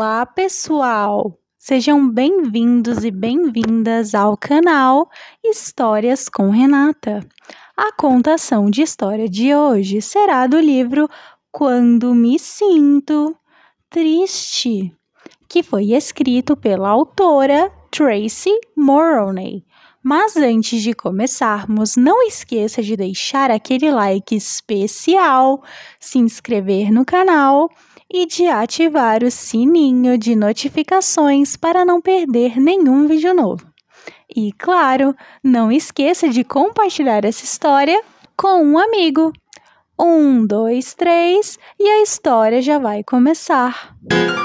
Olá, pessoal! Sejam bem-vindos e bem-vindas ao canal Histórias com Renata. A contação de história de hoje será do livro Quando Me Sinto Triste, que foi escrito pela autora Tracy Moroney. Mas antes de começarmos, não esqueça de deixar aquele like especial, se inscrever no canal e de ativar o sininho de notificações para não perder nenhum vídeo novo. E claro, não esqueça de compartilhar essa história com um amigo. Um, dois, três e a história já vai começar. Música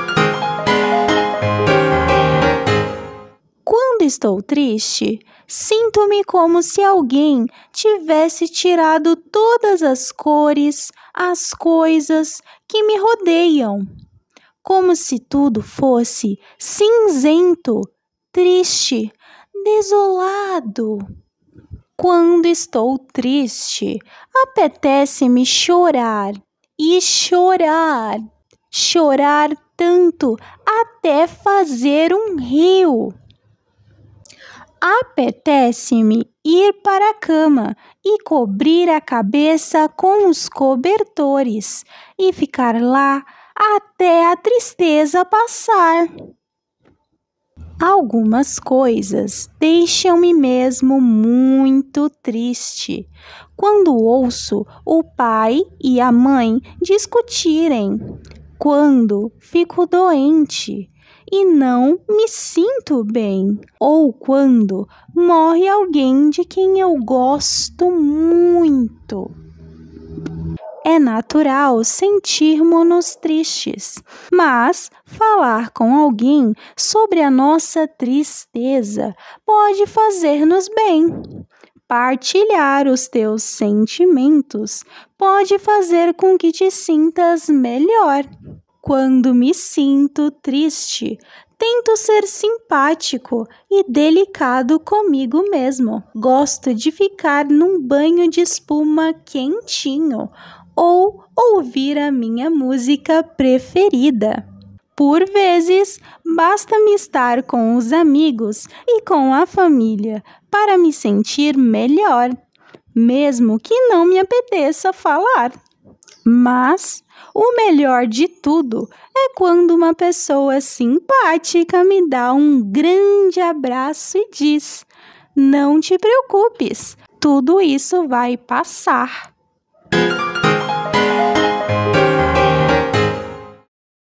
Quando estou triste, sinto-me como se alguém tivesse tirado todas as cores, as coisas que me rodeiam. Como se tudo fosse cinzento, triste, desolado. Quando estou triste, apetece-me chorar e chorar, chorar tanto até fazer um rio. Apetece-me ir para a cama e cobrir a cabeça com os cobertores e ficar lá até a tristeza passar. Algumas coisas deixam-me mesmo muito triste quando ouço o pai e a mãe discutirem, quando fico doente, e não me sinto bem. Ou quando morre alguém de quem eu gosto muito. É natural sentirmos-nos tristes, mas falar com alguém sobre a nossa tristeza pode fazer-nos bem. Partilhar os teus sentimentos pode fazer com que te sintas melhor. Quando me sinto triste, tento ser simpático e delicado comigo mesmo. Gosto de ficar num banho de espuma quentinho ou ouvir a minha música preferida. Por vezes, basta-me estar com os amigos e com a família para me sentir melhor, mesmo que não me apeteça falar. Mas o melhor de tudo é quando uma pessoa simpática me dá um grande abraço e diz: Não te preocupes, tudo isso vai passar.